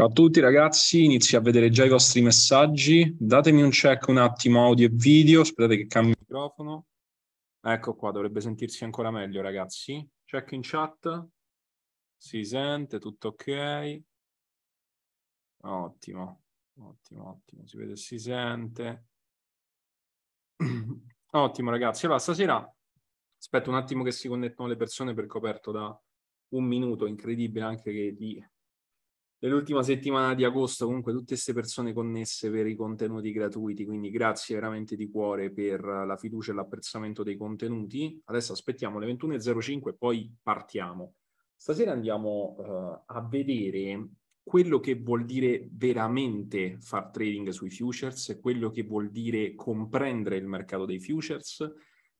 Ciao a tutti ragazzi, inizio a vedere già i vostri messaggi. Datemi un check un attimo audio e video, aspettate che cambio il microfono. Ecco qua, dovrebbe sentirsi ancora meglio ragazzi. Check in chat. Si sente, tutto ok. Ottimo, ottimo, ottimo. Si vede, si sente. ottimo ragazzi. Allora, stasera aspetto un attimo che si connettano le persone perché ho coperto da un minuto, incredibile anche che di nell'ultima settimana di agosto comunque tutte queste persone connesse per i contenuti gratuiti, quindi grazie veramente di cuore per la fiducia e l'apprezzamento dei contenuti. Adesso aspettiamo le 21.05 e poi partiamo. Stasera andiamo uh, a vedere quello che vuol dire veramente far trading sui futures, quello che vuol dire comprendere il mercato dei futures,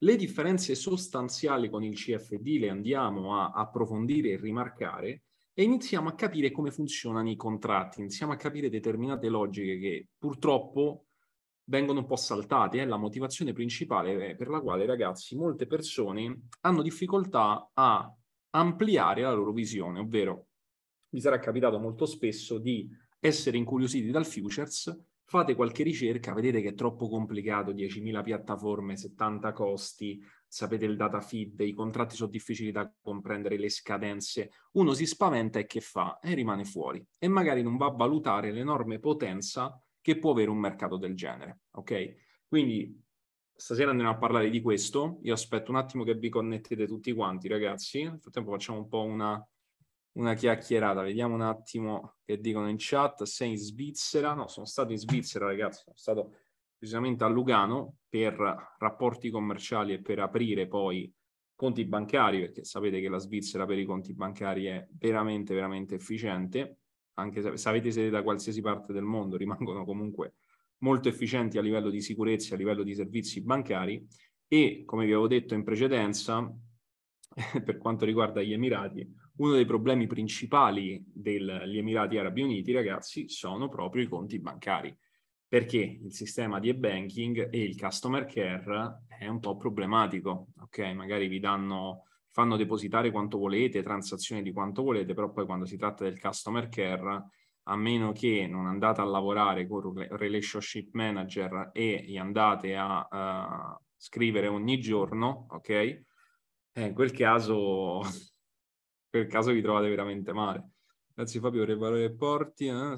le differenze sostanziali con il CFD le andiamo a approfondire e rimarcare e iniziamo a capire come funzionano i contratti, iniziamo a capire determinate logiche che purtroppo vengono un po' saltate, è eh. la motivazione principale per la quale ragazzi, molte persone hanno difficoltà a ampliare la loro visione, ovvero vi sarà capitato molto spesso di essere incuriositi dal futures, fate qualche ricerca, vedete che è troppo complicato, 10.000 piattaforme, 70 costi, sapete il data feed, i contratti sono difficili da comprendere, le scadenze, uno si spaventa e che fa? E rimane fuori e magari non va a valutare l'enorme potenza che può avere un mercato del genere, ok? Quindi stasera andremo a parlare di questo, io aspetto un attimo che vi connettete tutti quanti ragazzi, nel frattempo facciamo un po' una, una chiacchierata, vediamo un attimo che dicono in chat, sei in Svizzera, no sono stato in Svizzera ragazzi, sono stato precisamente a Lugano per rapporti commerciali e per aprire poi conti bancari, perché sapete che la Svizzera per i conti bancari è veramente, veramente efficiente, anche se, avete sede da qualsiasi parte del mondo rimangono comunque molto efficienti a livello di sicurezza, a livello di servizi bancari e, come vi avevo detto in precedenza, per quanto riguarda gli Emirati, uno dei problemi principali degli Emirati Arabi Uniti, ragazzi, sono proprio i conti bancari perché il sistema di e-banking e il customer care è un po' problematico, ok? Magari vi danno, fanno depositare quanto volete, transazioni di quanto volete, però poi quando si tratta del customer care, a meno che non andate a lavorare con relationship manager e gli andate a uh, scrivere ogni giorno, ok? Eh, in quel caso, in quel caso vi trovate veramente male. Grazie Fabio, Revalore Porti. Eh?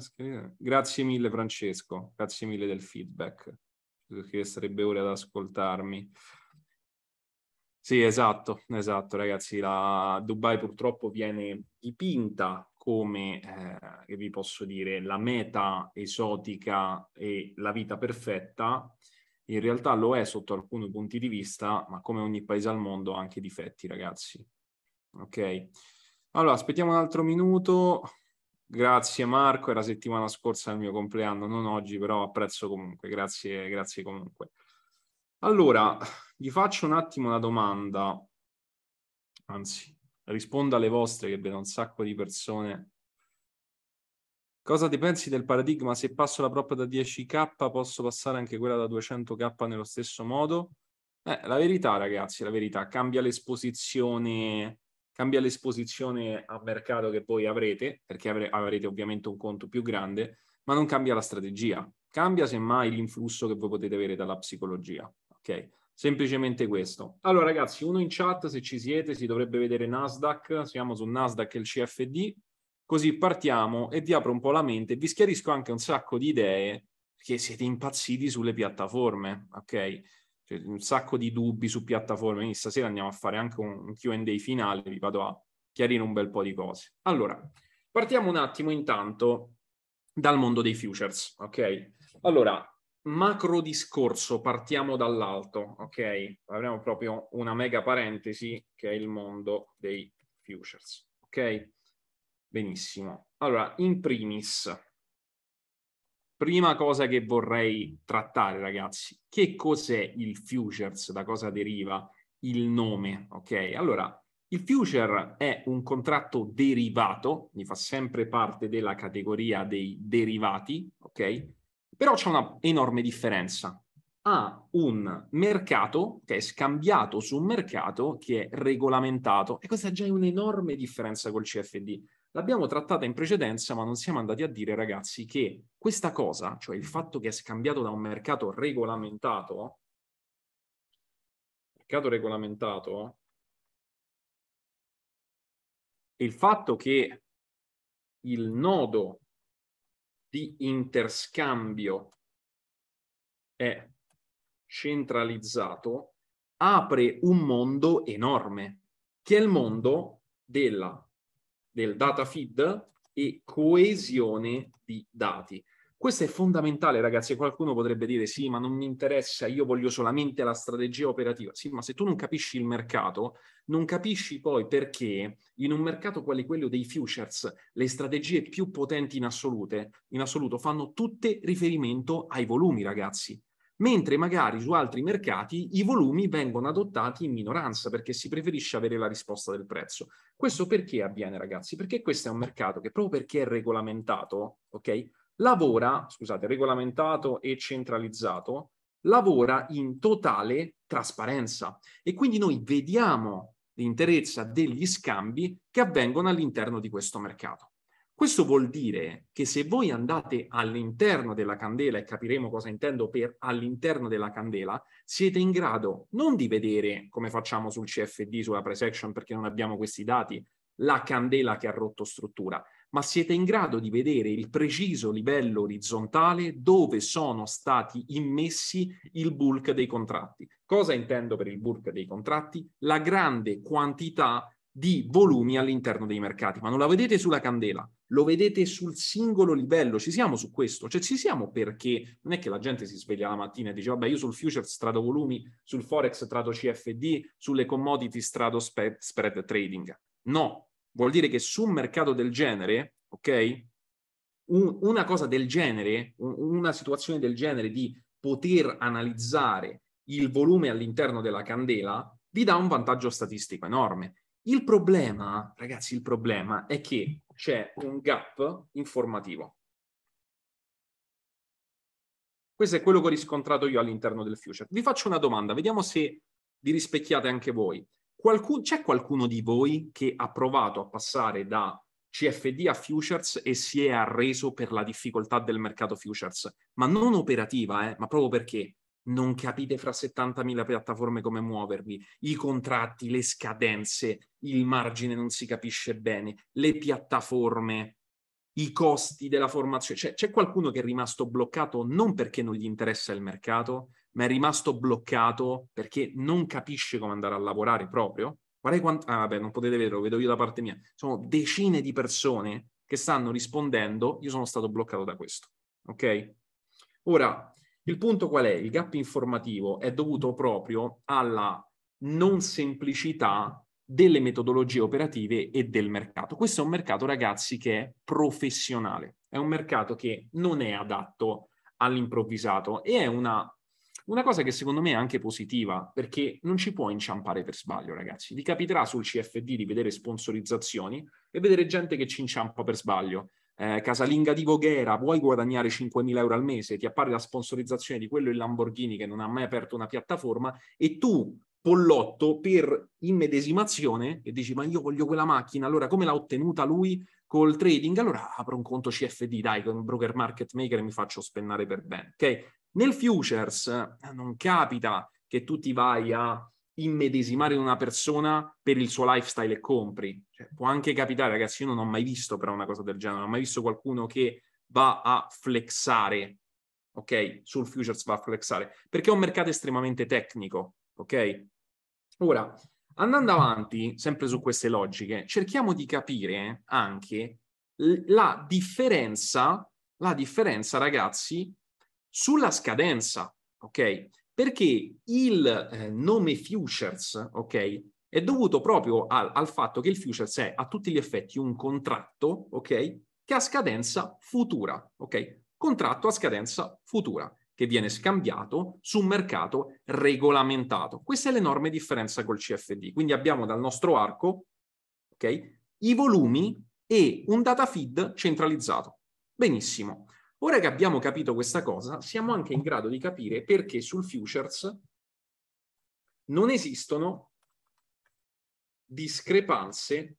Grazie mille Francesco, grazie mille del feedback, che sarebbe ora ad ascoltarmi. Sì, esatto, esatto ragazzi, la Dubai purtroppo viene dipinta come, eh, che vi posso dire, la meta esotica e la vita perfetta, in realtà lo è sotto alcuni punti di vista, ma come ogni paese al mondo ha anche difetti, ragazzi. Ok? Allora, aspettiamo un altro minuto. Grazie Marco, era settimana scorsa il mio compleanno, non oggi, però apprezzo comunque, grazie, grazie comunque. Allora, vi faccio un attimo una domanda, anzi, rispondo alle vostre che vedo un sacco di persone. Cosa ti pensi del paradigma? Se passo la propria da 10k, posso passare anche quella da 200k nello stesso modo? Eh, la verità, ragazzi, la verità, cambia l'esposizione cambia l'esposizione a mercato che voi avrete, perché avre- avrete ovviamente un conto più grande, ma non cambia la strategia, cambia semmai l'influsso che voi potete avere dalla psicologia, ok? Semplicemente questo. Allora ragazzi, uno in chat, se ci siete, si dovrebbe vedere Nasdaq, siamo su Nasdaq e il CFD, così partiamo e vi apro un po' la mente, vi schiarisco anche un sacco di idee che siete impazziti sulle piattaforme, ok? Eh, un sacco di dubbi su piattaforme, quindi stasera andiamo a fare anche un Q&A finale, vi vado a chiarire un bel po' di cose. Allora, partiamo un attimo intanto dal mondo dei futures, ok? Allora, macro discorso, partiamo dall'alto, ok? Avremo proprio una mega parentesi che è il mondo dei futures, ok? Benissimo. Allora, in primis, prima cosa che vorrei trattare, ragazzi, che cos'è il futures, da cosa deriva il nome, ok? Allora, il future è un contratto derivato, mi fa sempre parte della categoria dei derivati, ok? Però c'è una enorme differenza. Ha un mercato che è scambiato su un mercato che è regolamentato e questa è già un'enorme differenza col CFD. L'abbiamo trattata in precedenza, ma non siamo andati a dire, ragazzi, che questa cosa, cioè il fatto che è scambiato da un mercato regolamentato, mercato regolamentato, il fatto che il nodo di interscambio è centralizzato, apre un mondo enorme, che è il mondo della del data feed e coesione di dati. Questo è fondamentale, ragazzi. Qualcuno potrebbe dire: sì, ma non mi interessa, io voglio solamente la strategia operativa. Sì, ma se tu non capisci il mercato, non capisci poi perché in un mercato quale quello dei futures, le strategie più potenti in, assolute, in assoluto fanno tutte riferimento ai volumi, ragazzi, mentre magari su altri mercati i volumi vengono adottati in minoranza perché si preferisce avere la risposta del prezzo. Questo perché avviene, ragazzi? Perché questo è un mercato che proprio perché è regolamentato, ok? Lavora, scusate, regolamentato e centralizzato, lavora in totale trasparenza e quindi noi vediamo l'interezza degli scambi che avvengono all'interno di questo mercato. Questo vuol dire che se voi andate all'interno della candela, e capiremo cosa intendo per all'interno della candela, siete in grado non di vedere, come facciamo sul CFD, sulla pre-section, perché non abbiamo questi dati, la candela che ha rotto struttura, ma siete in grado di vedere il preciso livello orizzontale dove sono stati immessi il bulk dei contratti. Cosa intendo per il bulk dei contratti? La grande quantità di volumi all'interno dei mercati, ma non la vedete sulla candela, lo vedete sul singolo livello, ci siamo su questo, cioè ci siamo perché non è che la gente si sveglia la mattina e dice vabbè io sul futures strado volumi, sul forex strado CFD, sulle commodity strado spread, spread trading. No, vuol dire che su un mercato del genere, ok? Un, una cosa del genere, un, una situazione del genere di poter analizzare il volume all'interno della candela vi dà un vantaggio statistico enorme il problema, ragazzi, il problema è che c'è un gap informativo. Questo è quello che ho riscontrato io all'interno del future. Vi faccio una domanda, vediamo se vi rispecchiate anche voi. Qualcun, c'è qualcuno di voi che ha provato a passare da CFD a futures e si è arreso per la difficoltà del mercato futures, ma non operativa, eh? ma proprio perché non capite fra 70.000 piattaforme come muovervi, i contratti, le scadenze, il margine non si capisce bene, le piattaforme, i costi della formazione. Cioè, c'è qualcuno che è rimasto bloccato non perché non gli interessa il mercato, ma è rimasto bloccato perché non capisce come andare a lavorare proprio. Guardate quanto... Ah, vabbè, non potete vedere, lo vedo io da parte mia. Sono decine di persone che stanno rispondendo, io sono stato bloccato da questo, ok? Ora, il punto qual è? Il gap informativo è dovuto proprio alla non semplicità delle metodologie operative e del mercato. Questo è un mercato, ragazzi, che è professionale, è un mercato che non è adatto all'improvvisato e è una, una cosa che secondo me è anche positiva, perché non ci può inciampare per sbaglio, ragazzi. Vi capiterà sul CFD di vedere sponsorizzazioni e vedere gente che ci inciampa per sbaglio eh, casalinga di Voghera, vuoi guadagnare 5.000 euro al mese, ti appare la sponsorizzazione di quello il Lamborghini che non ha mai aperto una piattaforma e tu Pollotto per immedesimazione e dici ma io voglio quella macchina, allora come l'ha ottenuta lui col trading? Allora apro un conto CFD, dai, con un broker market maker e mi faccio spennare per bene, ok? Nel futures eh, non capita che tu ti vai a immedesimare in una persona per il suo lifestyle e compri. Cioè, può anche capitare, ragazzi, io non ho mai visto però una cosa del genere, non ho mai visto qualcuno che va a flexare, ok? Sul futures va a flexare, perché è un mercato estremamente tecnico, ok? Ora, andando avanti, sempre su queste logiche, cerchiamo di capire anche la differenza, la differenza, ragazzi, sulla scadenza, ok? perché il eh, nome futures, ok, è dovuto proprio al, al, fatto che il futures è a tutti gli effetti un contratto, ok, che ha scadenza futura, ok? Contratto a scadenza futura che viene scambiato su un mercato regolamentato. Questa è l'enorme differenza col CFD. Quindi abbiamo dal nostro arco, ok, i volumi e un data feed centralizzato. Benissimo. Ora che abbiamo capito questa cosa, siamo anche in grado di capire perché sul futures non esistono discrepanze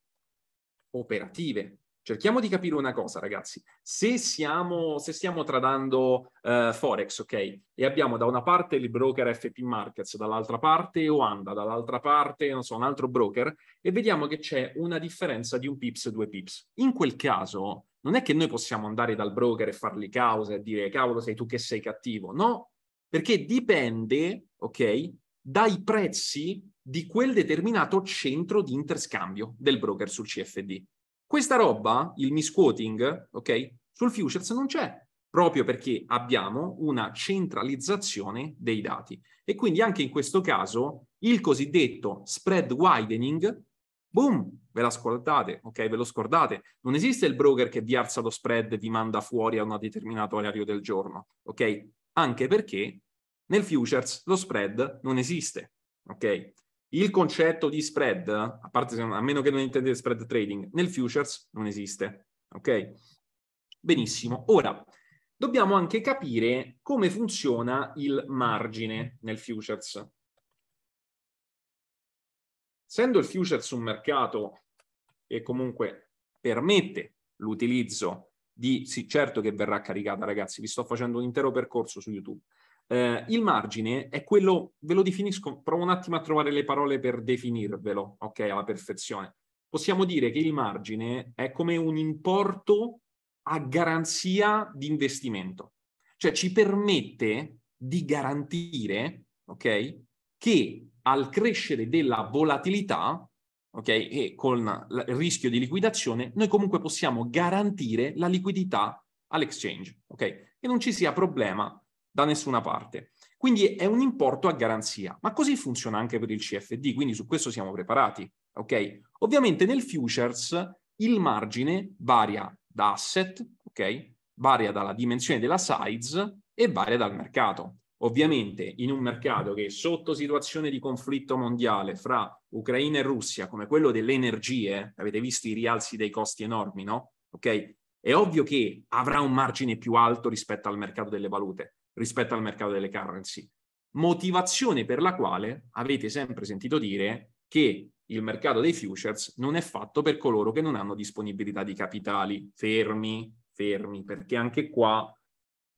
operative. Cerchiamo di capire una cosa, ragazzi. Se, siamo, se stiamo tradando uh, Forex, ok, e abbiamo da una parte il broker FP Markets, dall'altra parte Oanda, dall'altra parte, non so, un altro broker, e vediamo che c'è una differenza di un pips, due pips. In quel caso, non è che noi possiamo andare dal broker e fargli causa e dire cavolo sei tu che sei cattivo, no, perché dipende, ok, dai prezzi di quel determinato centro di interscambio del broker sul CFD. Questa roba, il misquoting, ok, sul futures non c'è, proprio perché abbiamo una centralizzazione dei dati. E quindi anche in questo caso il cosiddetto spread widening boom, ve la scordate, ok? Ve lo scordate. Non esiste il broker che vi alza lo spread e vi manda fuori a un determinato orario del giorno, ok? Anche perché nel futures lo spread non esiste, ok? Il concetto di spread, a, parte, a meno che non intendete spread trading, nel futures non esiste, ok? Benissimo. Ora, dobbiamo anche capire come funziona il margine nel futures, essendo il futures un mercato che comunque permette l'utilizzo di, sì, certo che verrà caricata, ragazzi, vi sto facendo un intero percorso su YouTube. Eh, il margine è quello, ve lo definisco, provo un attimo a trovare le parole per definirvelo, ok, alla perfezione. Possiamo dire che il margine è come un importo a garanzia di investimento, cioè ci permette di garantire, ok, che al crescere della volatilità, ok, e con il rischio di liquidazione, noi comunque possiamo garantire la liquidità all'exchange, ok? Che non ci sia problema da nessuna parte. Quindi è un importo a garanzia, ma così funziona anche per il CFD, quindi su questo siamo preparati, ok? Ovviamente nel futures il margine varia da asset, ok? Varia dalla dimensione della size e varia dal mercato. Ovviamente in un mercato che sotto situazione di conflitto mondiale fra Ucraina e Russia, come quello delle energie, avete visto i rialzi dei costi enormi, no? Ok? È ovvio che avrà un margine più alto rispetto al mercato delle valute, rispetto al mercato delle currency. Motivazione per la quale avete sempre sentito dire che il mercato dei futures non è fatto per coloro che non hanno disponibilità di capitali fermi, fermi, perché anche qua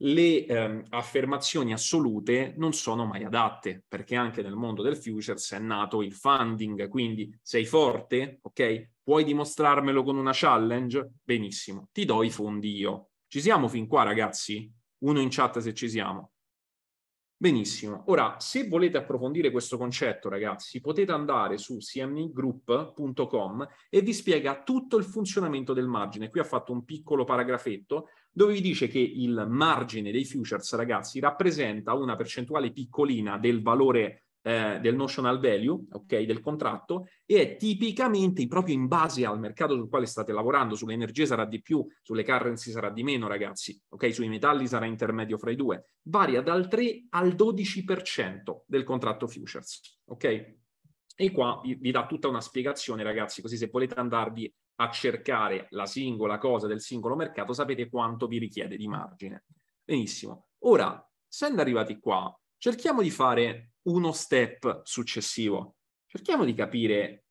le ehm, affermazioni assolute non sono mai adatte, perché anche nel mondo del futures è nato il funding, quindi sei forte, ok? Puoi dimostrarmelo con una challenge? Benissimo, ti do i fondi io. Ci siamo fin qua, ragazzi? Uno in chat se ci siamo. Benissimo. Ora, se volete approfondire questo concetto, ragazzi, potete andare su cmgroup.com e vi spiega tutto il funzionamento del margine. Qui ha fatto un piccolo paragrafetto dove vi dice che il margine dei futures, ragazzi, rappresenta una percentuale piccolina del valore eh, del notional value, ok, del contratto, e è tipicamente proprio in base al mercato sul quale state lavorando, sull'energia sarà di più, sulle currency sarà di meno, ragazzi, ok, sui metalli sarà intermedio fra i due, varia dal 3 al 12% del contratto futures, ok? E qua vi dà tutta una spiegazione, ragazzi, così se volete andarvi a cercare la singola cosa del singolo mercato, sapete quanto vi richiede di margine. Benissimo. Ora, essendo arrivati qua, cerchiamo di fare uno step successivo. Cerchiamo di capire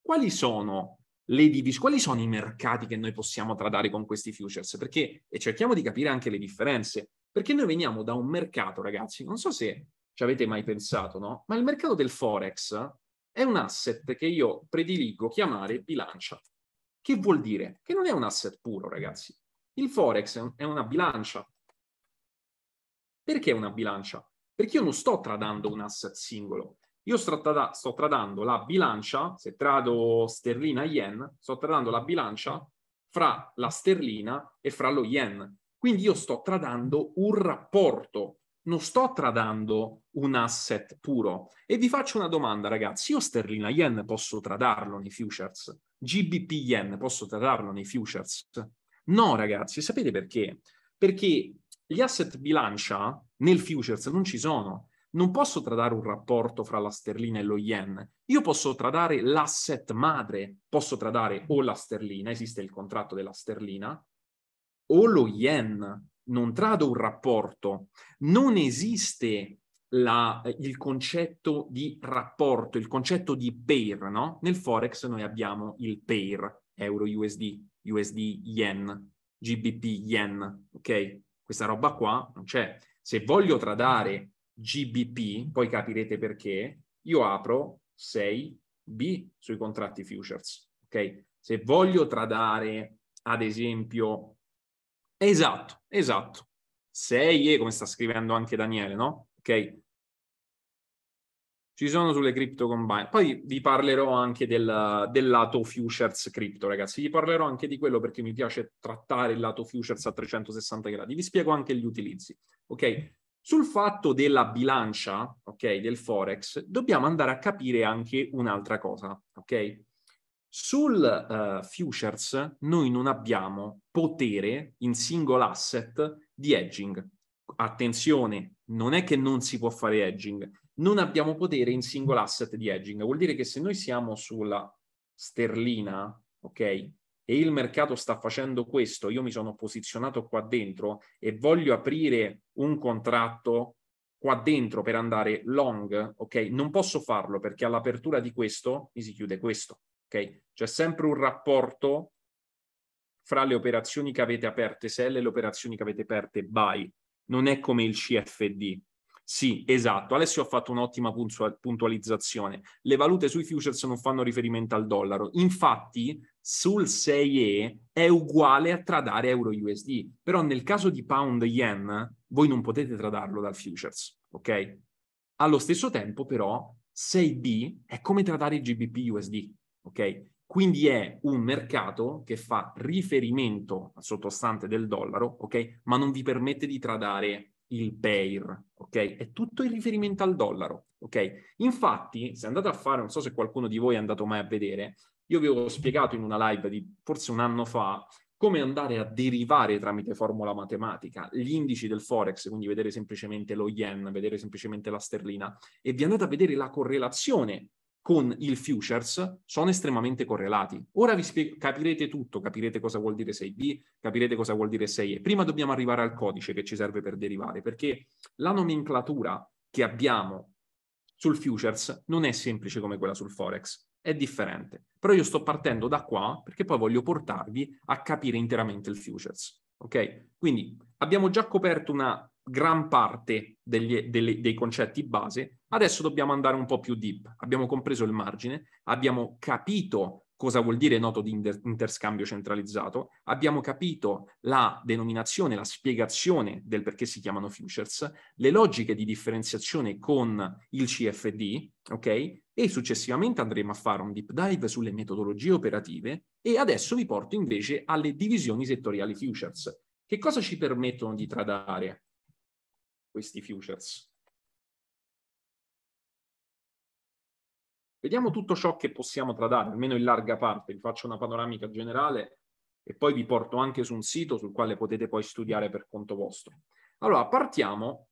quali sono le divisioni, quali sono i mercati che noi possiamo tradare con questi futures, perché e cerchiamo di capire anche le differenze, perché noi veniamo da un mercato, ragazzi, non so se ci avete mai pensato, no? Ma il mercato del forex è un asset che io prediligo chiamare bilancia. Che vuol dire? Che non è un asset puro, ragazzi. Il Forex è una bilancia. Perché è una bilancia? Perché io non sto tradando un asset singolo. Io sto, trad- sto tradando la bilancia, se trado sterlina yen, sto tradando la bilancia fra la sterlina e fra lo yen. Quindi io sto tradando un rapporto, non sto tradando un asset puro. E vi faccio una domanda, ragazzi. Io sterlina yen posso tradarlo nei futures? GBP yen, posso trarlo nei futures? No, ragazzi, sapete perché? Perché gli asset bilancia nel futures non ci sono. Non posso tradare un rapporto fra la sterlina e lo yen. Io posso tradare l'asset madre, posso tradare o la sterlina, esiste il contratto della sterlina, o lo yen. Non trado un rapporto. Non esiste la, eh, il concetto di rapporto, il concetto di pair, no? Nel Forex noi abbiamo il pair, euro-USD, USD-Yen, GBP-Yen, ok? Questa roba qua non c'è. Se voglio tradare GBP, poi capirete perché, io apro 6B sui contratti futures, ok? Se voglio tradare, ad esempio... Esatto, esatto. 6E, come sta scrivendo anche Daniele, no? Ok? Ci sono sulle crypto combine. Poi vi parlerò anche del, del lato futures crypto, ragazzi. Vi parlerò anche di quello perché mi piace trattare il lato futures a 360 gradi. Vi spiego anche gli utilizzi. Ok? Sul fatto della bilancia, ok, del forex, dobbiamo andare a capire anche un'altra cosa, ok? Sul uh, futures noi non abbiamo potere in single asset di edging, attenzione, non è che non si può fare edging, non abbiamo potere in single asset di edging. Vuol dire che se noi siamo sulla sterlina, ok, e il mercato sta facendo questo, io mi sono posizionato qua dentro e voglio aprire un contratto qua dentro per andare long, ok, non posso farlo perché all'apertura di questo mi si chiude questo, ok? C'è sempre un rapporto fra le operazioni che avete aperte sell e le operazioni che avete aperte buy non è come il CFD. Sì, esatto. Alessio ha fatto un'ottima puntualizzazione. Le valute sui futures non fanno riferimento al dollaro. Infatti, sul 6E è uguale a tradare euro-USD. Però nel caso di pound-yen, voi non potete tradarlo dal futures, ok? Allo stesso tempo, però, 6B è come tradare GBP-USD, ok? Quindi è un mercato che fa riferimento al sottostante del dollaro, ok? Ma non vi permette di tradare il pair, ok? È tutto in riferimento al dollaro, ok? Infatti, se andate a fare, non so se qualcuno di voi è andato mai a vedere, io vi avevo spiegato in una live di forse un anno fa come andare a derivare tramite formula matematica gli indici del forex, quindi vedere semplicemente lo yen, vedere semplicemente la sterlina, e vi andate a vedere la correlazione con il futures sono estremamente correlati. Ora vi spiego, capirete tutto, capirete cosa vuol dire 6B, capirete cosa vuol dire 6E. Prima dobbiamo arrivare al codice che ci serve per derivare, perché la nomenclatura che abbiamo sul futures non è semplice come quella sul forex, è differente. Però io sto partendo da qua perché poi voglio portarvi a capire interamente il futures. Ok? Quindi abbiamo già coperto una gran parte degli, delle, dei concetti base, Adesso dobbiamo andare un po' più deep. Abbiamo compreso il margine, abbiamo capito cosa vuol dire noto di interscambio centralizzato, abbiamo capito la denominazione, la spiegazione del perché si chiamano futures, le logiche di differenziazione con il CFD, ok? E successivamente andremo a fare un deep dive sulle metodologie operative e adesso vi porto invece alle divisioni settoriali futures. Che cosa ci permettono di tradare questi futures? Vediamo tutto ciò che possiamo tradare, almeno in larga parte, vi faccio una panoramica generale e poi vi porto anche su un sito sul quale potete poi studiare per conto vostro. Allora, partiamo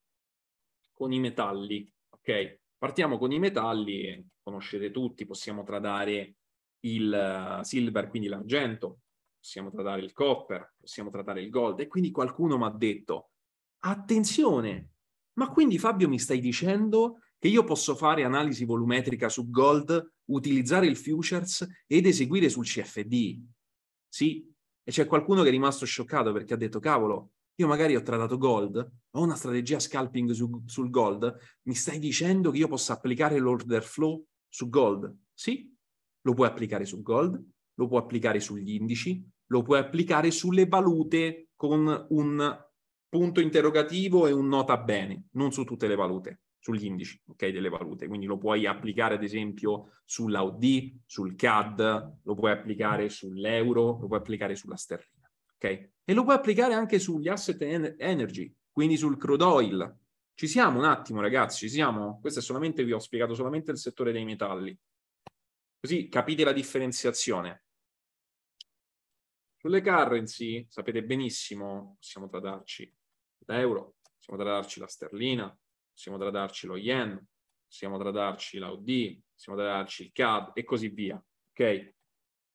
con i metalli, ok? Partiamo con i metalli, conoscete tutti, possiamo tradare il eh, silver, quindi l'argento, possiamo tradare il copper, possiamo tradare il gold. E quindi qualcuno mi ha detto, attenzione, ma quindi Fabio mi stai dicendo che io posso fare analisi volumetrica su gold, utilizzare il futures ed eseguire sul CFD. Sì, e c'è qualcuno che è rimasto scioccato perché ha detto, cavolo, io magari ho tradato gold, ho una strategia scalping su, sul gold, mi stai dicendo che io possa applicare l'order flow su gold? Sì, lo puoi applicare su gold, lo puoi applicare sugli indici, lo puoi applicare sulle valute con un punto interrogativo e un nota bene, non su tutte le valute sugli indici okay, delle valute, quindi lo puoi applicare ad esempio sulla sul CAD, lo puoi applicare sull'euro, lo puoi applicare sulla sterlina, okay? E lo puoi applicare anche sugli asset en- energy, quindi sul crude oil. Ci siamo un attimo ragazzi, ci siamo? Questo è solamente, vi ho spiegato solamente il settore dei metalli. Così capite la differenziazione. Sulle currency sapete benissimo, possiamo tradarci l'euro, possiamo tradarci la sterlina, possiamo tradarci lo yen, possiamo tradarci l'AUD, possiamo tradarci il CAD e così via. Ok?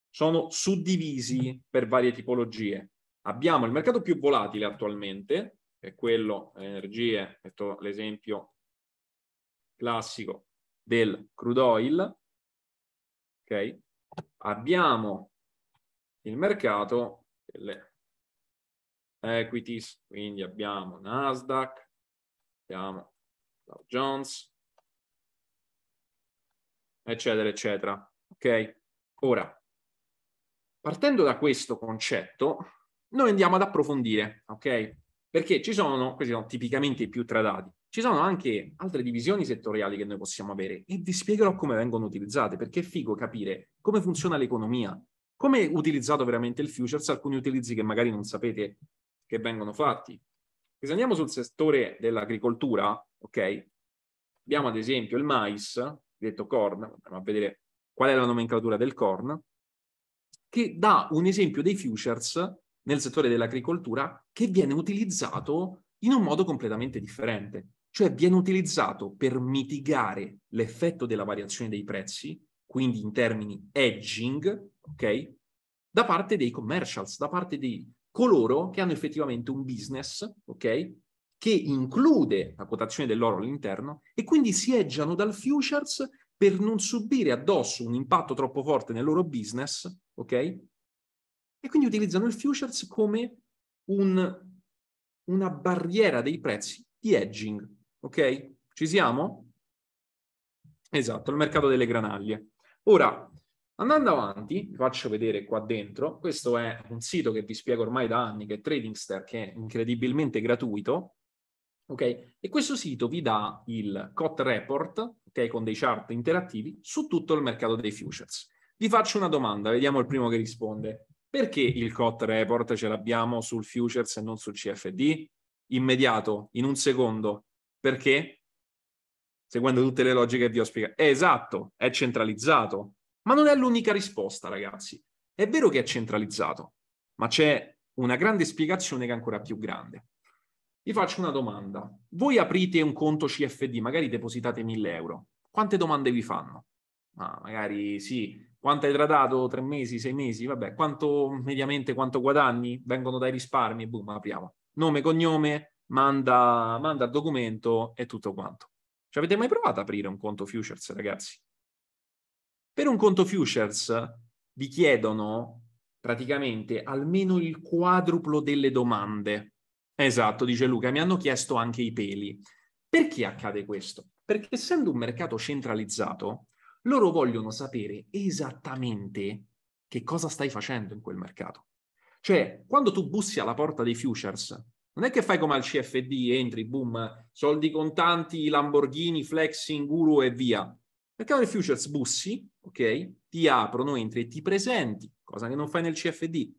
Sono suddivisi per varie tipologie. Abbiamo il mercato più volatile attualmente, che è quello eh, energie, metto l'esempio classico del crude oil. Ok? Abbiamo il mercato delle equities, quindi abbiamo Nasdaq, abbiamo Dow Jones, eccetera, eccetera. Ok? Ora, partendo da questo concetto, noi andiamo ad approfondire, ok? Perché ci sono, questi sono tipicamente i più tradati, ci sono anche altre divisioni settoriali che noi possiamo avere e vi spiegherò come vengono utilizzate, perché è figo capire come funziona l'economia, come è utilizzato veramente il futures, alcuni utilizzi che magari non sapete che vengono fatti. se andiamo sul settore dell'agricoltura, ok? Abbiamo ad esempio il mais, detto corn, andiamo a vedere qual è la nomenclatura del corn, che dà un esempio dei futures nel settore dell'agricoltura che viene utilizzato in un modo completamente differente, cioè viene utilizzato per mitigare l'effetto della variazione dei prezzi, quindi in termini edging, ok? Da parte dei commercials, da parte di coloro che hanno effettivamente un business, ok? che include la quotazione dell'oro all'interno e quindi si eggiano dal futures per non subire addosso un impatto troppo forte nel loro business, ok? E quindi utilizzano il futures come un, una barriera dei prezzi di edging, ok? Ci siamo? Esatto, il mercato delle granaglie. Ora, andando avanti, vi faccio vedere qua dentro, questo è un sito che vi spiego ormai da anni, che è Tradingster, che è incredibilmente gratuito, Okay? E questo sito vi dà il COT report, ok, con dei chart interattivi, su tutto il mercato dei futures. Vi faccio una domanda, vediamo il primo che risponde. Perché il COT report ce l'abbiamo sul futures e non sul CFD? Immediato, in un secondo. Perché? Seguendo tutte le logiche che vi ho spiegato. esatto, è centralizzato. Ma non è l'unica risposta, ragazzi. È vero che è centralizzato, ma c'è una grande spiegazione che è ancora più grande. Vi faccio una domanda. Voi aprite un conto CFD, magari depositate 1000 euro. Quante domande vi fanno? Ah, magari sì, quanto hai tradato? Tre mesi, sei mesi? Vabbè, quanto mediamente, quanto guadagni? Vengono dai risparmi, boom, apriamo. Nome, cognome, manda, manda il documento e tutto quanto. Ci avete mai provato ad aprire un conto futures, ragazzi? Per un conto futures vi chiedono praticamente almeno il quadruplo delle domande Esatto, dice Luca, mi hanno chiesto anche i peli. Perché accade questo? Perché essendo un mercato centralizzato, loro vogliono sapere esattamente che cosa stai facendo in quel mercato. Cioè, quando tu bussi alla porta dei futures, non è che fai come al CFD, entri, boom, soldi contanti, Lamborghini, flexing, guru e via. Mercato dei futures bussi, ok? Ti aprono, entri e ti presenti, cosa che non fai nel CFD.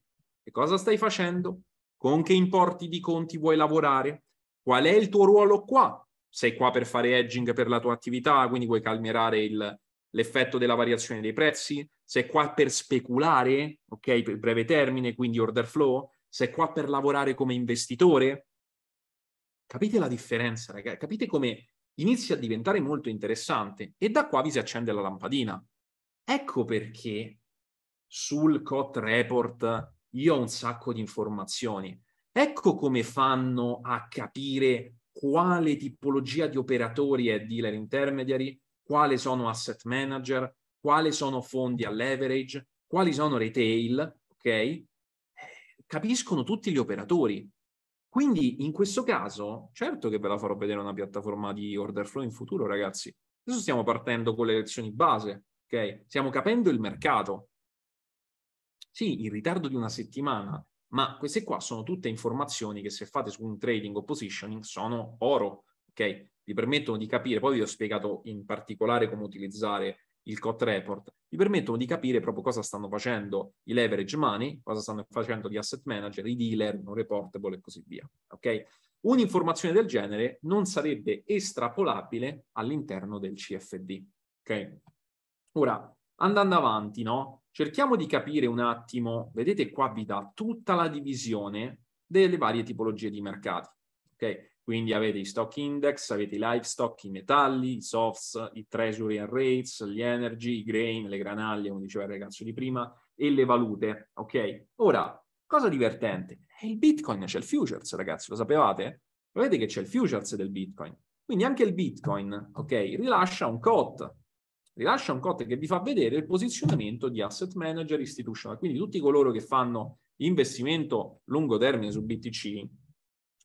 Che cosa stai facendo? Con che importi di conti vuoi lavorare? Qual è il tuo ruolo qua? Sei qua per fare hedging per la tua attività, quindi vuoi calmerare il, l'effetto della variazione dei prezzi? Sei qua per speculare, ok, per breve termine, quindi order flow? Sei qua per lavorare come investitore? Capite la differenza, ragazzi? Capite come inizia a diventare molto interessante? E da qua vi si accende la lampadina. Ecco perché sul COT report io ho un sacco di informazioni. Ecco come fanno a capire quale tipologia di operatori è dealer intermediary, quale sono asset manager, quali sono fondi a leverage, quali sono retail, ok? Eh, capiscono tutti gli operatori. Quindi in questo caso, certo che ve la farò vedere una piattaforma di order flow in futuro, ragazzi. Adesso stiamo partendo con le lezioni base, ok? Stiamo capendo il mercato sì, in ritardo di una settimana, ma queste qua sono tutte informazioni che se fate su un trading o positioning sono oro, ok? Vi permettono di capire, poi vi ho spiegato in particolare come utilizzare il COT report, vi permettono di capire proprio cosa stanno facendo i leverage money, cosa stanno facendo gli asset manager, i dealer, non reportable e così via, ok? Un'informazione del genere non sarebbe estrapolabile all'interno del CFD, ok? Ora, andando avanti, no? Cerchiamo di capire un attimo, vedete qua vi dà tutta la divisione delle varie tipologie di mercati, ok? Quindi avete i stock index, avete i livestock, i metalli, i softs, i treasury and rates, gli energy, i grain, le granaglie, come diceva il ragazzo di prima, e le valute, ok? Ora, cosa divertente? È il Bitcoin, c'è il futures, ragazzi, lo sapevate? Vedete che c'è il futures del Bitcoin. Quindi anche il Bitcoin, ok, rilascia un COT, rilascia un COT che vi fa vedere il posizionamento di asset manager institutional, quindi tutti coloro che fanno investimento lungo termine su BTC,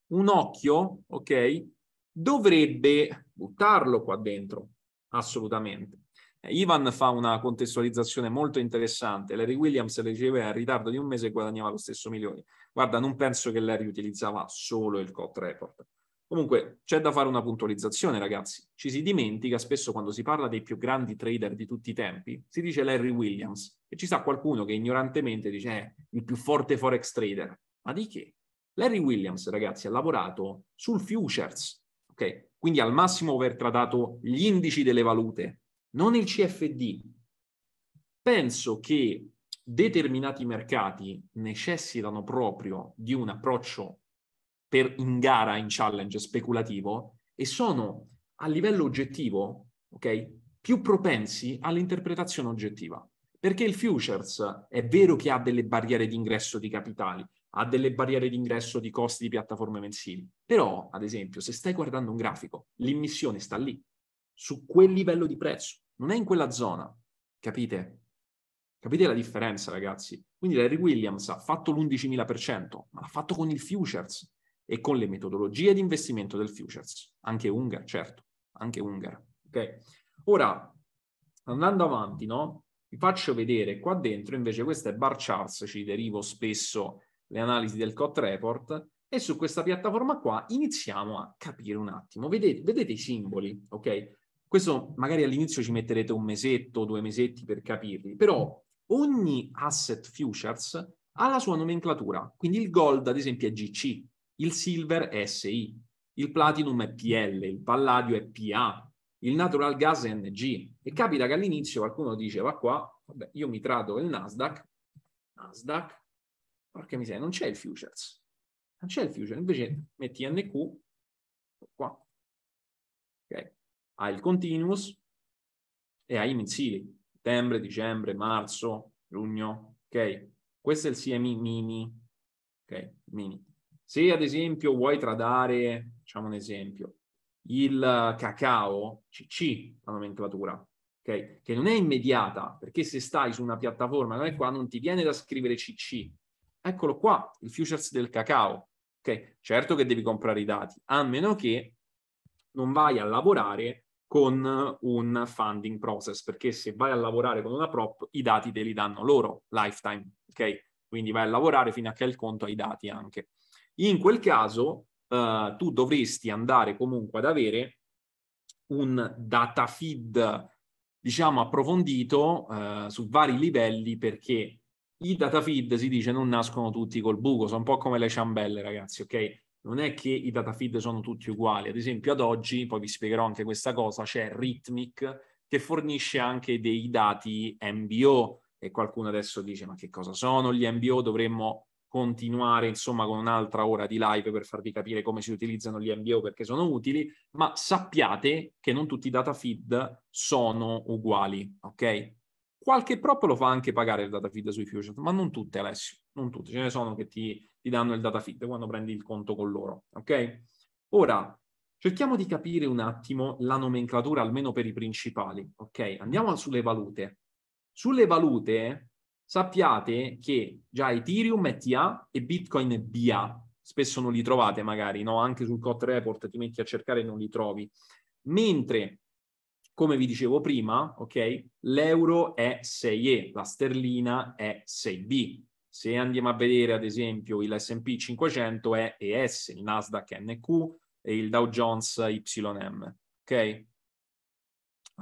un occhio, ok, dovrebbe buttarlo qua dentro, assolutamente. Eh, Ivan fa una contestualizzazione molto interessante. Larry Williams riceveva in ritardo di un mese e guadagnava lo stesso milione. Guarda, non penso che Larry utilizzava solo il COT report Comunque c'è da fare una puntualizzazione, ragazzi. Ci si dimentica spesso quando si parla dei più grandi trader di tutti i tempi, si dice Larry Williams e ci sa qualcuno che ignorantemente dice eh, il più forte forex trader. Ma di che? Larry Williams, ragazzi, ha lavorato sul futures, ok? Quindi al massimo aver tradato gli indici delle valute, non il CFD. Penso che determinati mercati necessitano proprio di un approccio per in gara in challenge speculativo e sono a livello oggettivo, ok? Più propensi all'interpretazione oggettiva. Perché il futures è vero che ha delle barriere di ingresso di capitali, ha delle barriere di di costi di piattaforme mensili, però, ad esempio, se stai guardando un grafico, l'immissione sta lì, su quel livello di prezzo, non è in quella zona. Capite? Capite la differenza, ragazzi? Quindi Larry Williams ha fatto l'11.000%, ma l'ha fatto con il futures, e con le metodologie di investimento del futures, anche Ungar, certo, anche Ungar. Okay? Ora, andando avanti, no? vi faccio vedere qua dentro invece queste bar charts, ci derivo spesso le analisi del COT report e su questa piattaforma qua iniziamo a capire un attimo. Vedete, vedete i simboli, ok? Questo magari all'inizio ci metterete un mesetto, due mesetti per capirli, però ogni asset futures ha la sua nomenclatura, quindi il gold ad esempio è GC, il silver è SI, il platinum è PL, il palladio è PA, il natural gas è NG. E capita che all'inizio qualcuno diceva qua, vabbè, io mi trado il Nasdaq, Nasdaq, porca miseria, non c'è il futures, non c'è il futures, invece metti NQ, qua, ok, ha il continuous e ha i mensili, settembre, dicembre, marzo, giugno, ok? Questo è il CMI mini, ok? Mini. Se ad esempio vuoi tradare, facciamo un esempio, il cacao, CC la nomenclatura, okay? che non è immediata, perché se stai su una piattaforma non è qua non ti viene da scrivere CC. Eccolo qua, il futures del cacao. Okay? Certo che devi comprare i dati, a meno che non vai a lavorare con un funding process, perché se vai a lavorare con una prop, i dati te li danno loro, lifetime, ok? Quindi vai a lavorare fino a che il conto ha i dati anche. In quel caso eh, tu dovresti andare comunque ad avere un data feed, diciamo, approfondito eh, su vari livelli perché i data feed si dice non nascono tutti col buco, sono un po' come le ciambelle, ragazzi, ok? Non è che i data feed sono tutti uguali. Ad esempio, ad oggi, poi vi spiegherò anche questa cosa, c'è Rhythmic che fornisce anche dei dati MBO e qualcuno adesso dice "Ma che cosa sono gli MBO? Dovremmo continuare insomma con un'altra ora di live per farvi capire come si utilizzano gli MBO perché sono utili, ma sappiate che non tutti i data feed sono uguali, ok? Qualche prop lo fa anche pagare il data feed sui Fusion, ma non tutte Alessio, non tutte, ce ne sono che ti, ti danno il data feed quando prendi il conto con loro, ok? Ora, cerchiamo di capire un attimo la nomenclatura almeno per i principali, ok? Andiamo sulle valute. Sulle valute sappiate che già Ethereum è TA e Bitcoin è BA. Spesso non li trovate magari, no? Anche sul COT report ti metti a cercare e non li trovi. Mentre come vi dicevo prima, ok, l'euro è 6E, la sterlina è 6B. Se andiamo a vedere ad esempio il S&P 500 è ES, il Nasdaq NQ e il Dow Jones YM, ok?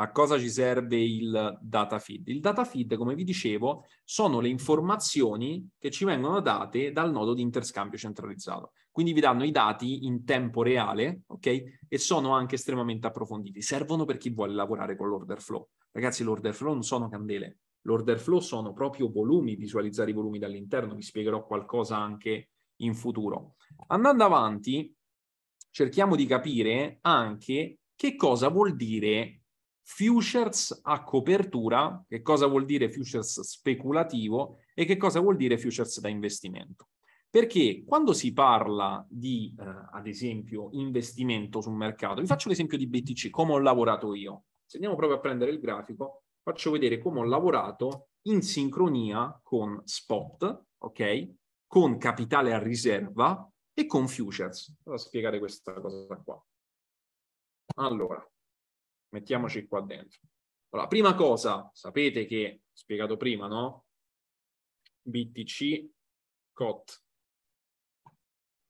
A cosa ci serve il data feed? Il data feed, come vi dicevo, sono le informazioni che ci vengono date dal nodo di interscambio centralizzato. Quindi vi danno i dati in tempo reale, ok? E sono anche estremamente approfonditi. Servono per chi vuole lavorare con l'order flow. Ragazzi, l'order flow non sono candele. L'order flow sono proprio volumi, visualizzare i volumi dall'interno. Vi spiegherò qualcosa anche in futuro. Andando avanti, cerchiamo di capire anche che cosa vuol dire futures a copertura, che cosa vuol dire futures speculativo e che cosa vuol dire futures da investimento. Perché quando si parla di, eh, ad esempio, investimento sul mercato, vi faccio l'esempio di BTC, come ho lavorato io. Se andiamo proprio a prendere il grafico, faccio vedere come ho lavorato in sincronia con spot, ok? Con capitale a riserva e con futures. Vado a spiegare questa cosa qua. Allora, Mettiamoci qua dentro. Allora, prima cosa, sapete che, spiegato prima, no? BTC COT.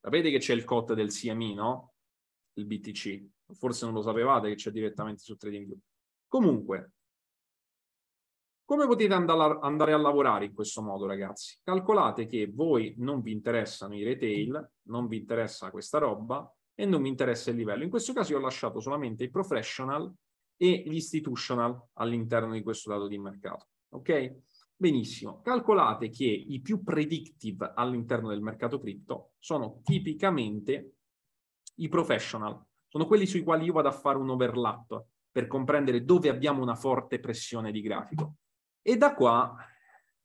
Sapete che c'è il COT del CMI, no? Il BTC. Forse non lo sapevate che c'è direttamente su TradingView. Comunque, come potete andare a lavorare in questo modo, ragazzi? Calcolate che voi non vi interessano i retail, non vi interessa questa roba e non vi interessa il livello. In questo caso io ho lasciato solamente i professional e gli institutional all'interno di questo dato di mercato. Ok? Benissimo. Calcolate che i più predictive all'interno del mercato cripto sono tipicamente i professional. Sono quelli sui quali io vado a fare un overlap per comprendere dove abbiamo una forte pressione di grafico. E da qua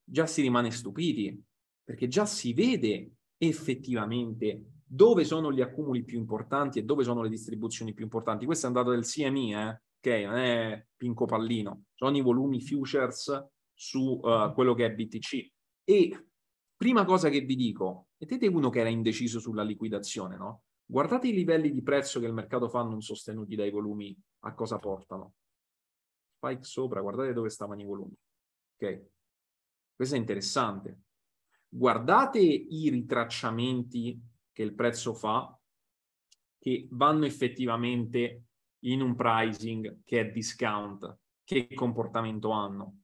già si rimane stupiti, perché già si vede effettivamente dove sono gli accumuli più importanti e dove sono le distribuzioni più importanti. Questo è un dato del CME, eh? ok? Non è Pinco Pallino, sono i volumi futures su uh, quello che è BTC. E prima cosa che vi dico, mettete uno che era indeciso sulla liquidazione, no? Guardate i livelli di prezzo che il mercato fa non sostenuti dai volumi, a cosa portano. Spike sopra, guardate dove stavano i volumi. Ok? Questo è interessante. Guardate i ritracciamenti che il prezzo fa, che vanno effettivamente in un pricing che è discount, che comportamento hanno.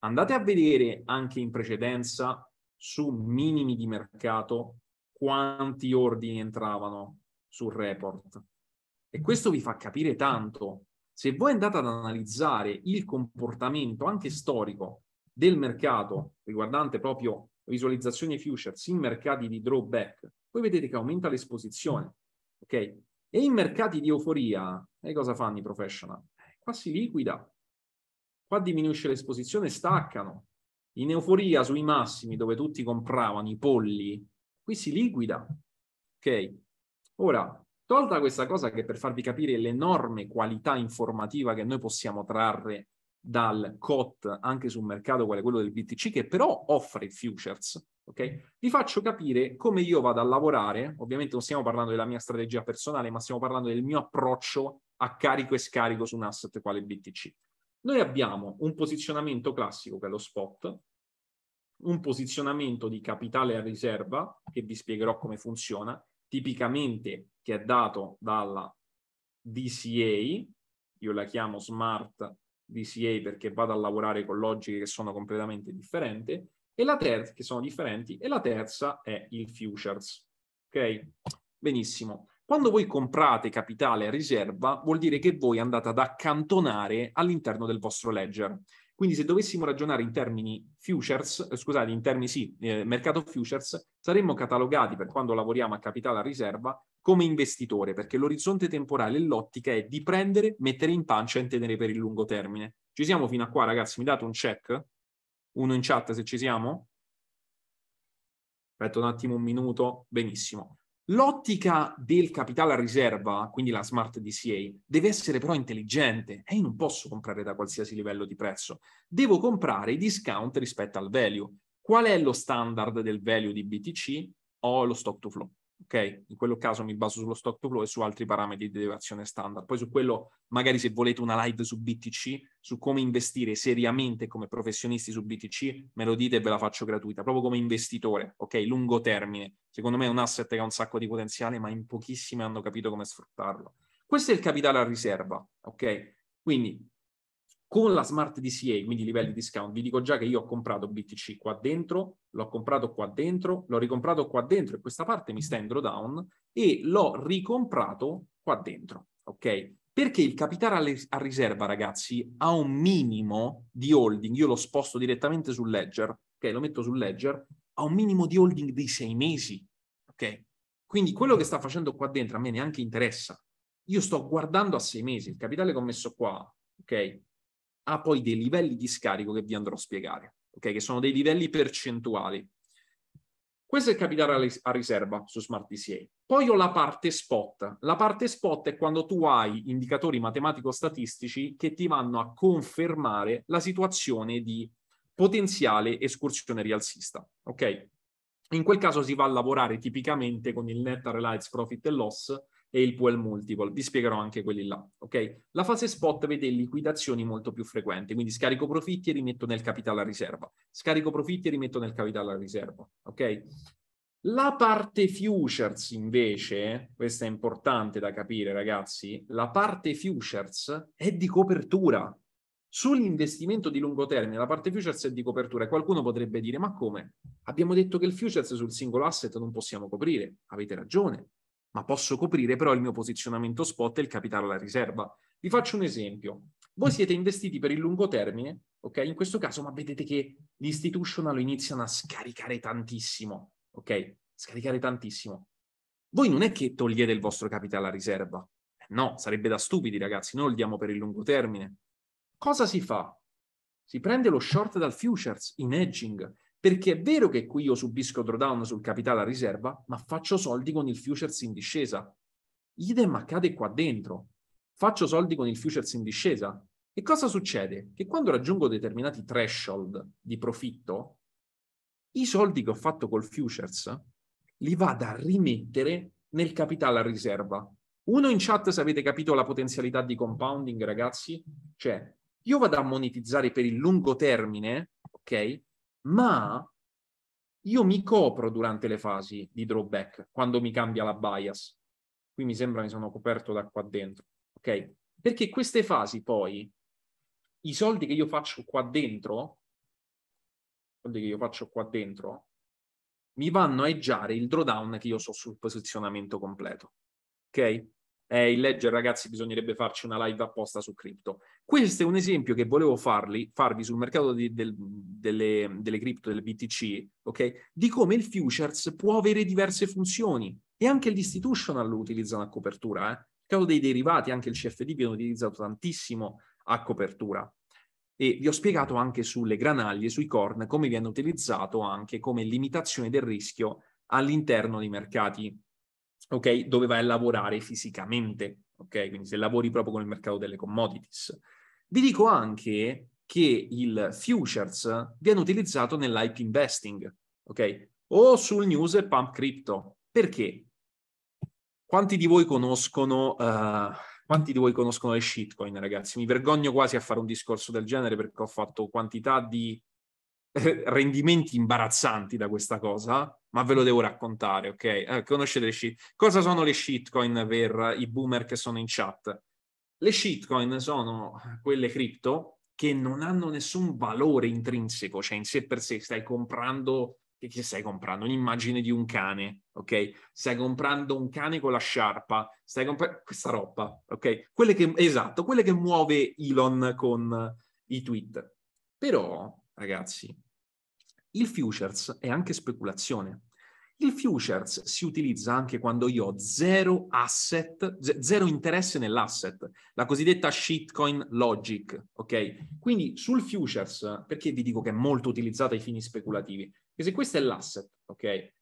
Andate a vedere anche in precedenza su minimi di mercato quanti ordini entravano sul report. E questo vi fa capire tanto. Se voi andate ad analizzare il comportamento anche storico del mercato riguardante proprio visualizzazioni futures in mercati di drawback, voi vedete che aumenta l'esposizione. Ok? E in mercati di euforia e cosa fanno i professional? Eh, qua si liquida, qua diminuisce l'esposizione, staccano. In euforia sui massimi dove tutti compravano i polli, qui si liquida. Ok? Ora, tolta questa cosa che per farvi capire l'enorme qualità informativa che noi possiamo trarre dal COT anche su un mercato quale quello del BTC, che però offre futures, ok? Vi faccio capire come io vado a lavorare, ovviamente non stiamo parlando della mia strategia personale, ma stiamo parlando del mio approccio a carico e scarico su un asset quale BTC. Noi abbiamo un posizionamento classico che è lo spot, un posizionamento di capitale a riserva, che vi spiegherò come funziona, tipicamente che è dato dalla DCA, io la chiamo Smart DCA perché vado a lavorare con logiche che sono completamente differenti, e la terza, che sono differenti, e la terza è il futures. Ok? Benissimo. Quando voi comprate capitale a riserva, vuol dire che voi andate ad accantonare all'interno del vostro ledger. Quindi se dovessimo ragionare in termini futures, eh, scusate, in termini sì, eh, mercato futures, saremmo catalogati per quando lavoriamo a capitale a riserva come investitore, perché l'orizzonte temporale e l'ottica è di prendere, mettere in pancia e tenere per il lungo termine. Ci siamo fino a qua, ragazzi? Mi date un check? Uno in chat se ci siamo? Aspetta un attimo, un minuto. Benissimo. L'ottica del capitale a riserva, quindi la smart DCA, deve essere però intelligente e io non posso comprare da qualsiasi livello di prezzo. Devo comprare i discount rispetto al value. Qual è lo standard del value di BTC o lo stock to flow? ok? In quello caso mi baso sullo stock to flow e su altri parametri di derivazione standard. Poi su quello, magari se volete una live su BTC, su come investire seriamente come professionisti su BTC, me lo dite e ve la faccio gratuita, proprio come investitore, ok? Lungo termine. Secondo me è un asset che ha un sacco di potenziale, ma in pochissimi hanno capito come sfruttarlo. Questo è il capitale a riserva, ok? Quindi con la smart DCA, quindi livelli discount, vi dico già che io ho comprato BTC qua dentro, l'ho comprato qua dentro, l'ho ricomprato qua dentro e questa parte mi sta in drawdown e l'ho ricomprato qua dentro, ok? Perché il capitale a riserva, ragazzi, ha un minimo di holding, io lo sposto direttamente sul ledger, ok? Lo metto sul ledger, ha un minimo di holding di sei mesi, ok? Quindi quello che sta facendo qua dentro a me neanche interessa. Io sto guardando a sei mesi, il capitale che ho messo qua, ok? ha poi dei livelli di scarico che vi andrò a spiegare, okay? che sono dei livelli percentuali. Questo è il capitale a riserva su Smart DCA. Poi ho la parte spot. La parte spot è quando tu hai indicatori matematico-statistici che ti vanno a confermare la situazione di potenziale escursione rialzista. Ok? In quel caso si va a lavorare tipicamente con il net realized profit e loss e il PL multiple. Vi spiegherò anche quelli là, ok? La fase spot vede liquidazioni molto più frequenti, quindi scarico profitti e rimetto nel capitale a riserva. Scarico profitti e rimetto nel capitale a riserva, ok? La parte futures invece, questa è importante da capire ragazzi, la parte futures è di copertura. Sull'investimento di lungo termine la parte futures è di copertura qualcuno potrebbe dire ma come? Abbiamo detto che il futures sul singolo asset non possiamo coprire. Avete ragione, ma posso coprire però il mio posizionamento spot e il capitale alla riserva. Vi faccio un esempio. Voi siete investiti per il lungo termine, ok? In questo caso, ma vedete che gli institutional iniziano a scaricare tantissimo, ok? Scaricare tantissimo. Voi non è che togliete il vostro capitale alla riserva. Eh, no, sarebbe da stupidi, ragazzi, noi lo diamo per il lungo termine. Cosa si fa? Si prende lo short dal futures in hedging perché è vero che qui io subisco drawdown sul capitale a riserva, ma faccio soldi con il futures in discesa. Idem accade qua dentro. Faccio soldi con il futures in discesa. E cosa succede? Che quando raggiungo determinati threshold di profitto, i soldi che ho fatto col futures li vado a rimettere nel capitale a riserva. Uno in chat se avete capito la potenzialità di compounding, ragazzi, cioè io vado a monetizzare per il lungo termine, ok? ma io mi copro durante le fasi di drawback quando mi cambia la bias. Qui mi sembra mi sono coperto da qua dentro, ok? Perché queste fasi poi, i soldi che io faccio qua dentro, i soldi che io faccio qua dentro, mi vanno a eggiare il drawdown che io so sul posizionamento completo, ok? eh, il ledger ragazzi bisognerebbe farci una live apposta su cripto. Questo è un esempio che volevo farli, farvi sul mercato di, del, delle, delle cripto, del BTC, ok? Di come il futures può avere diverse funzioni e anche gli institutional lo utilizzano a copertura, eh? Il caso dei derivati, anche il CFD viene utilizzato tantissimo a copertura. E vi ho spiegato anche sulle granaglie, sui corn, come viene utilizzato anche come limitazione del rischio all'interno dei mercati ok, dove vai a lavorare fisicamente, ok? Quindi se lavori proprio con il mercato delle commodities. Vi dico anche che il futures viene utilizzato nell'hype investing, ok? O sul news e pump crypto. Perché? Quanti di voi conoscono... Uh, quanti di voi conoscono le shitcoin, ragazzi? Mi vergogno quasi a fare un discorso del genere perché ho fatto quantità di eh, rendimenti imbarazzanti da questa cosa, ma ve lo devo raccontare, ok? Eh, conoscete le shit. Cosa sono le shitcoin per i boomer che sono in chat? Le shitcoin sono quelle cripto che non hanno nessun valore intrinseco, cioè in sé per sé stai comprando che stai comprando? Un'immagine di un cane, ok? Stai comprando un cane con la sciarpa, stai comprando questa roba, ok? Quelle che, esatto, quelle che muove Elon con i tweet. Però, ragazzi, il futures è anche speculazione. Il futures si utilizza anche quando io ho zero asset, z- zero interesse nell'asset, la cosiddetta shitcoin logic, ok? Quindi sul futures, perché vi dico che è molto utilizzata ai fini speculativi? Perché se questo è l'asset, ok?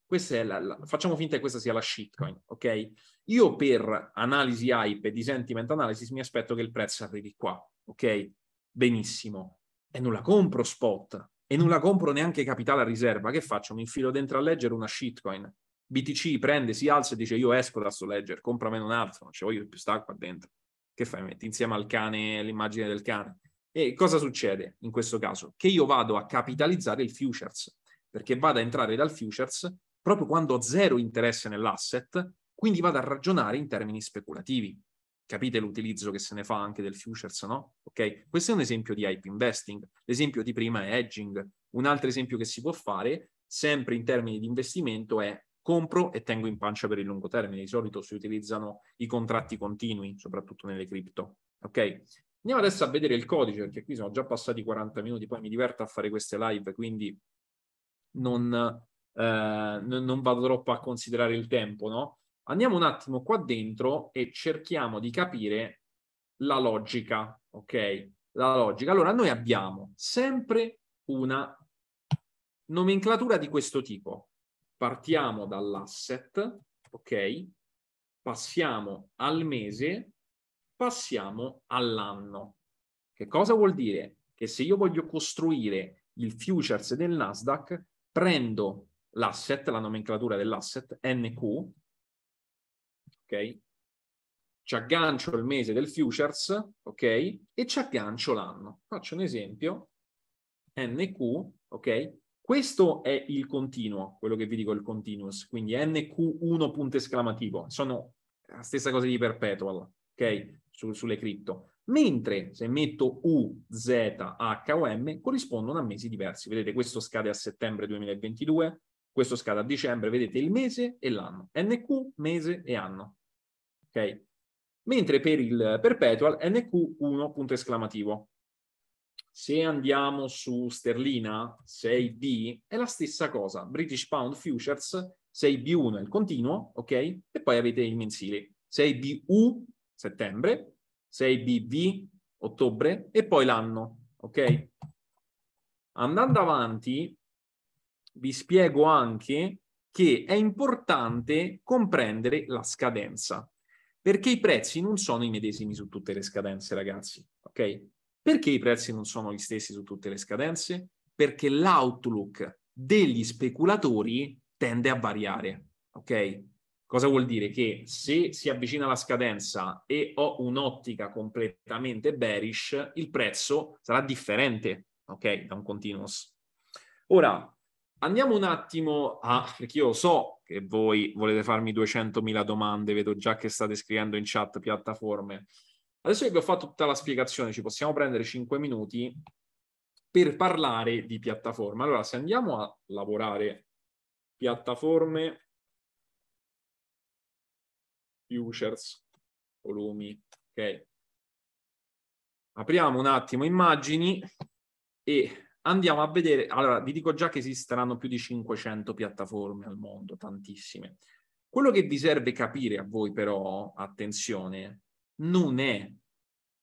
La, la, facciamo finta che questa sia la shitcoin, ok? Io per analisi hype e di sentiment analysis mi aspetto che il prezzo arrivi qua, ok? Benissimo. E non la compro spot, e non la compro neanche capitale a riserva, che faccio? Mi infilo dentro a leggere una shitcoin. BTC prende, si alza e dice io esco da sto ledger, compramene un altro, non ci voglio più stare qua dentro. Che fai? Metti insieme al cane l'immagine del cane. E cosa succede in questo caso? Che io vado a capitalizzare il futures, perché vado a entrare dal futures proprio quando ho zero interesse nell'asset, quindi vado a ragionare in termini speculativi capite l'utilizzo che se ne fa anche del futures, no? Ok? Questo è un esempio di hype investing. L'esempio di prima è hedging. Un altro esempio che si può fare, sempre in termini di investimento, è compro e tengo in pancia per il lungo termine. Di solito si utilizzano i contratti continui, soprattutto nelle cripto. Ok? Andiamo adesso a vedere il codice, perché qui sono già passati 40 minuti, poi mi diverto a fare queste live, quindi non, eh, non vado troppo a considerare il tempo, no? Andiamo un attimo qua dentro e cerchiamo di capire la logica, ok? La logica. Allora, noi abbiamo sempre una nomenclatura di questo tipo. Partiamo dall'asset, ok? Passiamo al mese, passiamo all'anno. Che cosa vuol dire? Che se io voglio costruire il futures del Nasdaq, prendo l'asset, la nomenclatura dell'asset NQ, ok? Ci aggancio il mese del futures, ok? E ci aggancio l'anno. Faccio un esempio, NQ, ok? Questo è il continuo, quello che vi dico il continuous, quindi NQ1 punto esclamativo, sono la stessa cosa di perpetual, ok? Su, sulle cripto. Mentre se metto U, Z, H o M corrispondono a mesi diversi. Vedete, questo scade a settembre 2022, questo scade a dicembre, vedete il mese e l'anno. NQ, mese e anno. Okay? Mentre per il perpetual NQ 1 punto esclamativo. Se andiamo su sterlina 6B è la stessa cosa, British Pound Futures 6B1 è il continuo, ok? E poi avete i mensili 6BU settembre, 6BV ottobre e poi l'anno, ok? Andando avanti vi spiego anche che è importante comprendere la scadenza. Perché i prezzi non sono i medesimi su tutte le scadenze, ragazzi, ok? Perché i prezzi non sono gli stessi su tutte le scadenze? Perché l'outlook degli speculatori tende a variare, ok? Cosa vuol dire? Che se si avvicina la scadenza e ho un'ottica completamente bearish, il prezzo sarà differente, ok, da un continuous. Ora, Andiamo un attimo a, perché io so che voi volete farmi 200.000 domande, vedo già che state scrivendo in chat piattaforme. Adesso che vi ho fatto tutta la spiegazione, ci possiamo prendere 5 minuti per parlare di piattaforma. Allora, se andiamo a lavorare piattaforme, futures, volumi, ok? Apriamo un attimo immagini e andiamo a vedere, allora vi dico già che esisteranno più di 500 piattaforme al mondo, tantissime. Quello che vi serve capire a voi però, attenzione, non è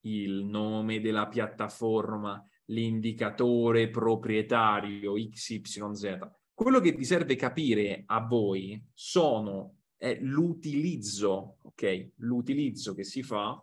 il nome della piattaforma, l'indicatore proprietario XYZ. Quello che vi serve capire a voi sono è l'utilizzo, ok? L'utilizzo che si fa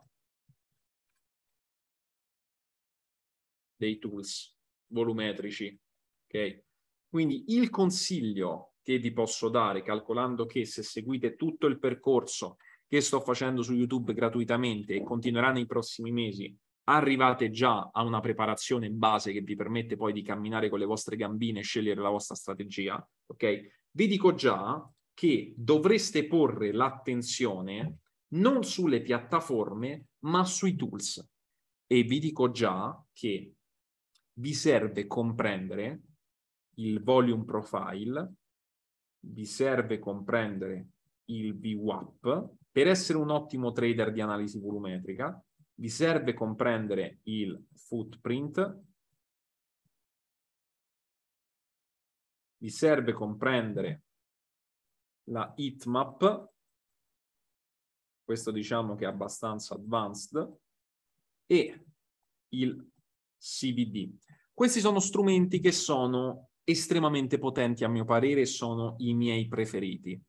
dei tools volumetrici. Okay? Quindi il consiglio che vi posso dare, calcolando che se seguite tutto il percorso che sto facendo su YouTube gratuitamente e continuerà nei prossimi mesi, arrivate già a una preparazione base che vi permette poi di camminare con le vostre gambine e scegliere la vostra strategia, ok? Vi dico già che dovreste porre l'attenzione non sulle piattaforme, ma sui tools. E vi dico già che vi serve comprendere il volume profile, vi serve comprendere il VWAP per essere un ottimo trader di analisi volumetrica, vi serve comprendere il footprint, vi serve comprendere la heatmap, questo diciamo che è abbastanza advanced, e il CBD. Questi sono strumenti che sono estremamente potenti a mio parere e sono i miei preferiti.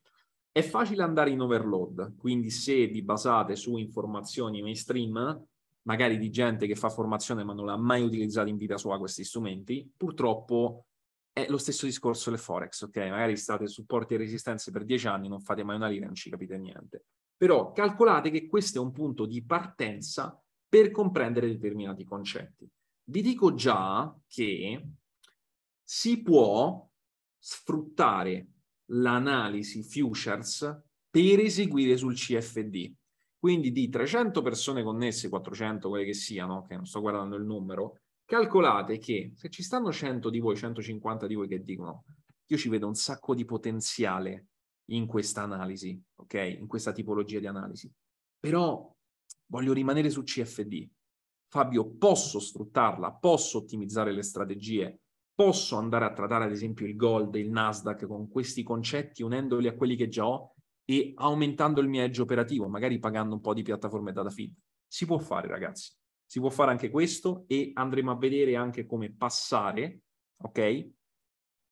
È facile andare in overload, quindi se vi basate su informazioni mainstream, magari di gente che fa formazione ma non l'ha mai utilizzato in vita sua questi strumenti, purtroppo è lo stesso discorso del Forex, ok? Magari state supporti e resistenze per dieci anni, non fate mai una linea, non ci capite niente. Però calcolate che questo è un punto di partenza per comprendere determinati concetti vi dico già che si può sfruttare l'analisi futures per eseguire sul CFD. Quindi di 300 persone connesse, 400 quelle che siano, che non sto guardando il numero, calcolate che se ci stanno 100 di voi, 150 di voi che dicono io ci vedo un sacco di potenziale in questa analisi, ok? In questa tipologia di analisi. Però voglio rimanere su CFD. Fabio, posso sfruttarla, posso ottimizzare le strategie, posso andare a tradare ad esempio il gold e il Nasdaq con questi concetti unendoli a quelli che già ho e aumentando il mio edge operativo, magari pagando un po' di piattaforme data feed. Si può fare ragazzi, si può fare anche questo e andremo a vedere anche come passare, ok,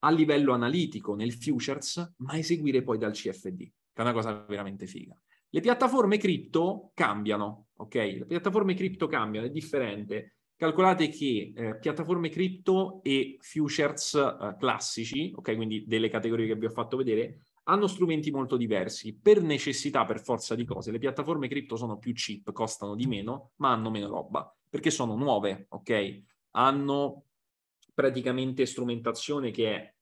a livello analitico nel futures, ma eseguire poi dal CFD, che è una cosa veramente figa. Le piattaforme cripto cambiano, ok? Le piattaforme cripto cambiano, è differente. Calcolate che eh, piattaforme cripto e futures eh, classici, ok? Quindi delle categorie che vi ho fatto vedere, hanno strumenti molto diversi. Per necessità, per forza di cose, le piattaforme cripto sono più cheap, costano di meno, ma hanno meno roba, perché sono nuove, ok? Hanno praticamente strumentazione che è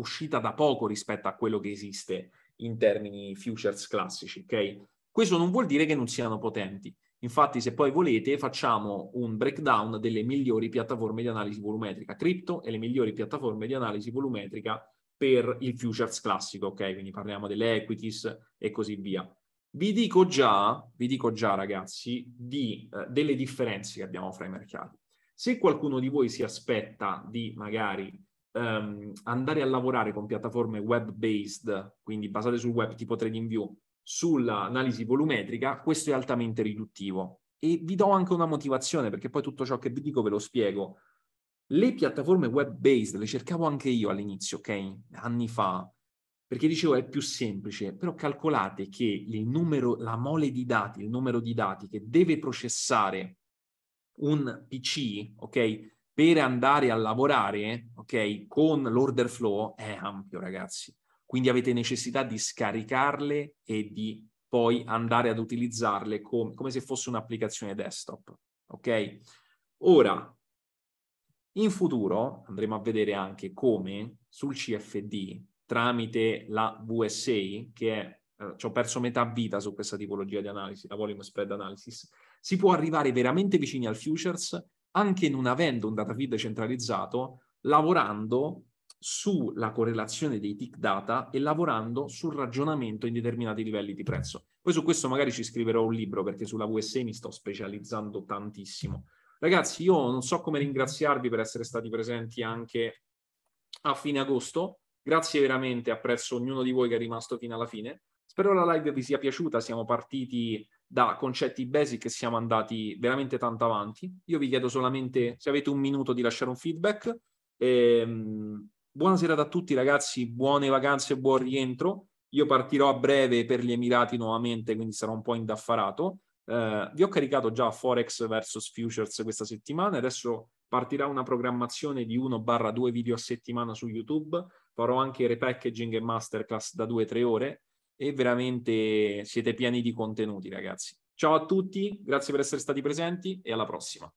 uscita da poco rispetto a quello che esiste in termini futures classici, ok? Questo non vuol dire che non siano potenti. Infatti, se poi volete, facciamo un breakdown delle migliori piattaforme di analisi volumetrica cripto e le migliori piattaforme di analisi volumetrica per il futures classico, ok? Quindi parliamo delle equities e così via. Vi dico già, vi dico già ragazzi, di, eh, delle differenze che abbiamo fra i mercati. Se qualcuno di voi si aspetta di magari ehm, andare a lavorare con piattaforme web-based, quindi basate sul web tipo TradingView, sull'analisi volumetrica, questo è altamente riduttivo. E vi do anche una motivazione, perché poi tutto ciò che vi dico ve lo spiego. Le piattaforme web-based le cercavo anche io all'inizio, ok? Anni fa, perché dicevo è più semplice, però calcolate che il numero, la mole di dati, il numero di dati che deve processare un PC, ok? per andare a lavorare, ok, con l'order flow è ampio, ragazzi. Quindi avete necessità di scaricarle e di poi andare ad utilizzarle com- come se fosse un'applicazione desktop, ok? Ora, in futuro andremo a vedere anche come sul CFD, tramite la VSA, che è, eh, ci ho perso metà vita su questa tipologia di analisi, la volume spread analysis, si può arrivare veramente vicini al futures anche non avendo un data feed centralizzato, lavorando sulla correlazione dei tick data e lavorando sul ragionamento in determinati livelli di prezzo. Poi su questo magari ci scriverò un libro perché sulla VSE mi sto specializzando tantissimo. Ragazzi, io non so come ringraziarvi per essere stati presenti anche a fine agosto. Grazie veramente, apprezzo ognuno di voi che è rimasto fino alla fine. Spero la live vi sia piaciuta, siamo partiti da concetti basic siamo andati veramente tanto avanti. Io vi chiedo solamente se avete un minuto di lasciare un feedback. Ehm, buonasera a tutti ragazzi, buone vacanze buon rientro. Io partirò a breve per gli Emirati nuovamente, quindi sarò un po' indaffarato. Eh, vi ho caricato già Forex versus Futures questa settimana, adesso partirà una programmazione di 1-2 video a settimana su YouTube, farò anche repackaging e masterclass da 2-3 ore e veramente siete pieni di contenuti, ragazzi. Ciao a tutti, grazie per essere stati presenti e alla prossima.